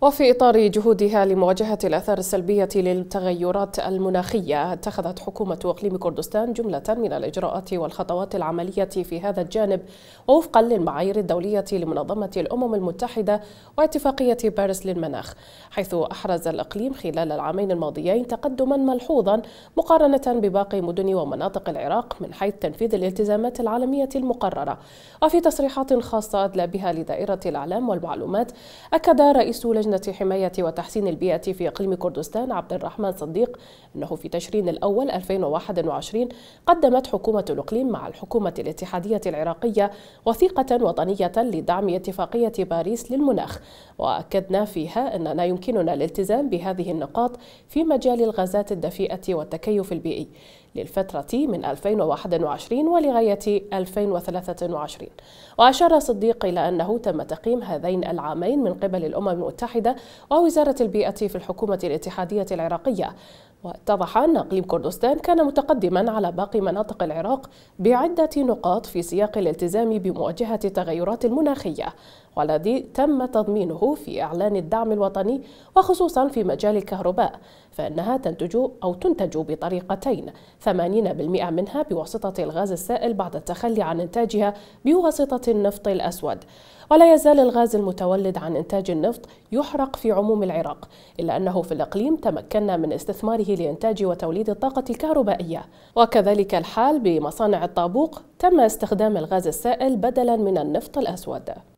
وفي إطار جهودها لمواجهة الآثار السلبية للتغيرات المناخية اتخذت حكومة إقليم كردستان جملة من الإجراءات والخطوات العملية في هذا الجانب ووفقا للمعايير الدولية لمنظمة الأمم المتحدة واتفاقية باريس للمناخ حيث أحرز الإقليم خلال العامين الماضيين تقدما ملحوظا مقارنة بباقي مدن ومناطق العراق من حيث تنفيذ الالتزامات العالمية المقررة وفي تصريحات خاصة أدلى بها لدائرة الإعلام والمعلومات أكد رئيس لجنة لجنة حماية وتحسين البيئة في إقليم كردستان عبد الرحمن صديق أنه في تشرين الأول 2021 قدمت حكومة الإقليم مع الحكومة الاتحادية العراقية وثيقة وطنية لدعم اتفاقية باريس للمناخ وأكدنا فيها أننا يمكننا الالتزام بهذه النقاط في مجال الغازات الدفيئة والتكيف البيئي للفترة من 2021 ولغاية 2023 وأشار صديق إلى أنه تم تقييم هذين العامين من قبل الأمم المتحدة ووزارة البيئة في الحكومة الاتحادية العراقية واتضح أن إقليم كردستان كان متقدما على باقي مناطق العراق بعدة نقاط في سياق الالتزام بمواجهة التغيرات المناخية والذي تم تضمينه في إعلان الدعم الوطني وخصوصا في مجال الكهرباء فإنها تنتج أو تنتج بطريقتين 80% منها بواسطة الغاز السائل بعد التخلي عن إنتاجها بواسطة النفط الأسود ولا يزال الغاز المتولد عن إنتاج النفط يحرق في عموم العراق إلا أنه في الإقليم تمكنا من استثماره لإنتاج وتوليد الطاقة الكهربائية وكذلك الحال بمصانع الطابوق تم استخدام الغاز السائل بدلا من النفط الأسود